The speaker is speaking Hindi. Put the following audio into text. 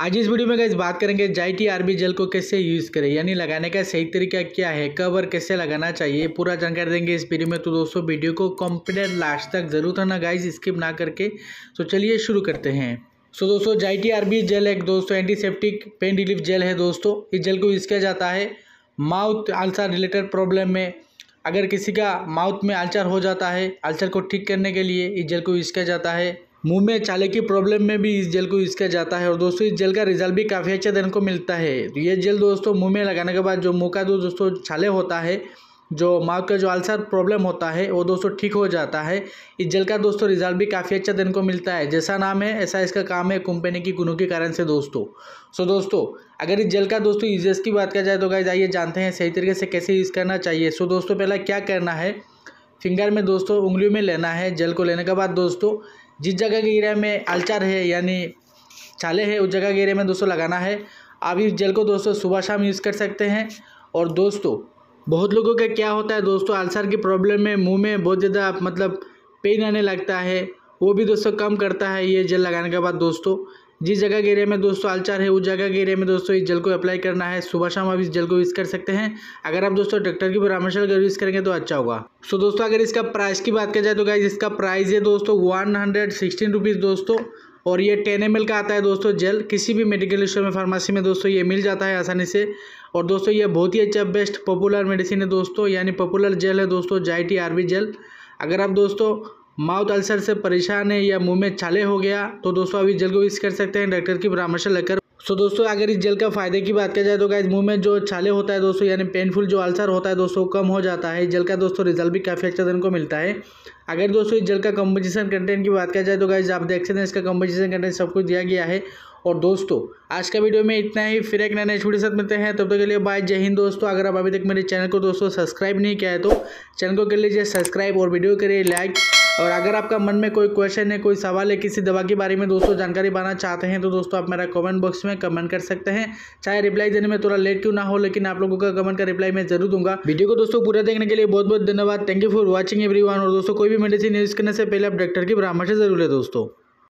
आज इस वीडियो में गए बात करेंगे जाइटी आरबी जेल को कैसे यूज़ करें यानी लगाने का सही तरीका क्या है कब और कैसे लगाना चाहिए पूरा जानकारी देंगे इस वीडियो में तो दोस्तों वीडियो को कंप्लीट लास्ट तक जरूर ना गाइज स्किप ना करके तो चलिए शुरू करते हैं सो so, दोस्तों जाइटी आरबी जेल एक दोस्तों एंटीसेप्टिक पेन रिलीफ जेल है दोस्तों इस जेल को यूज़ किया जाता है माउथ अल्सर रिलेटेड प्रॉब्लम में अगर किसी का माउथ में अल्सर हो जाता है अल्सर को ठीक करने के लिए इस जेल को यूज़ किया जाता है मुंह में चाले की प्रॉब्लम में भी इस जेल को यूज़ किया जाता है और दोस्तों इस जेल का रिजल्ट भी काफ़ी अच्छा देने को मिलता है तो ये जेल दोस्तों मुंह में लगाने के बाद जो मुंह का जो दोस्तों छाले होता है जो माउथ का जो अल्सर प्रॉब्लम होता है वो दोस्तों ठीक हो जाता है इस जेल का दोस्तों रिजल्ट भी काफ़ी अच्छा देने को मिलता है जैसा नाम है ऐसा इसका काम है कंपनी की गुणों के कारण से दोस्तों सो दोस्तों अगर इस जेल का दोस्तों यूजेस की बात किया जाए तो गाइज आइए जानते हैं सही तरीके से कैसे यूज़ करना चाहिए सो दोस्तों पहला क्या करना है फिंगर में दोस्तों उंगलियों में लेना है जेल को लेने के बाद दोस्तों जिस जगह के एरिया में आलचार है यानी छाले है उस जगह के एरिया में दोस्तों लगाना है आप इस जेल को दोस्तों सुबह शाम यूज़ कर सकते हैं और दोस्तों बहुत लोगों का क्या होता है दोस्तों अल्सर की प्रॉब्लम में मुंह में बहुत ज़्यादा मतलब पेन आने लगता है वो भी दोस्तों कम करता है ये जल लगाने के बाद दोस्तों जिस जगह के एरिया में दोस्तों आलचार है उस जगह के एरिया में दोस्तों इस जल को अप्लाई करना है सुबह शाम आप इस जल को यूज़ कर सकते हैं अगर आप दोस्तों ट्रैक्टर की परामर्श अगर यूज़ करेंगे तो अच्छा होगा सो so, दोस्तों अगर इसका प्राइस की बात की जाए तो क्या इसका प्राइस है दोस्तों वन हंड्रेड सिक्सटीन रुपीज़ दोस्तों और ये टेन एम का आता है दोस्तों जल किसी भी मेडिकल स्टोर में फार्मेसी में दोस्तों ये मिल जाता है आसानी से और दोस्तों ये बहुत ही अच्छा बेस्ट पॉपुलर मेडिसिन है दोस्तों यानी पॉपुलर जेल है दोस्तों जाइटी आरबी जेल अगर आप दोस्तों माउथ अल्सर से परेशान है या मुंह में छाले हो गया तो दोस्तों अभी जल को यूज़ कर सकते हैं डॉक्टर की परामर्श लेकर सो so, दोस्तों अगर इस जेल का फायदे की बात किया जाए तो गाइज मुंह में जो छाले होता है दोस्तों यानी पेनफुल जो अल्सर होता है दोस्तों कम हो जाता है जेल का दोस्तों रिजल्ट भी काफ़ी अच्छा देने को मिलता है अगर दोस्तों इस जेल का कंपोजिशन कंटेंट की बात किया जाए तो गाइज आप देख सकते हैं इसका कंपोजिशन कंटेंट सब कुछ दिया गया है और दोस्तों आज का वीडियो में इतना ही फिर एक नए नए छोटे साथ मिलते हैं तब तक के लिए बाय जय हिंद दोस्तों अगर आप अभी तक मेरे चैनल को दोस्तों सब्सक्राइब नहीं किया है तो चैनल को कर लीजिए सब्सक्राइब और वीडियो करिए लाइक और अगर आपका मन में कोई क्वेश्चन है कोई सवाल है किसी दवा के बारे में दोस्तों जानकारी पाना चाहते हैं तो दोस्तों आप मेरा कमेंट बॉक्स में कमेंट कर सकते हैं चाहे रिप्लाई देने में थोड़ा लेट क्यों ना हो लेकिन आप लोगों का कमेंट का रिप्लाई मैं जरूर दूंगा वीडियो को दोस्तों पूरा देखने के लिए बहुत बहुत धन्यवाद thank you for watching every और दोस्तों कोई भी मेडिसिन यूज़ करने से पहले आप डॉक्टर की परामर्श जरूर है दोस्तों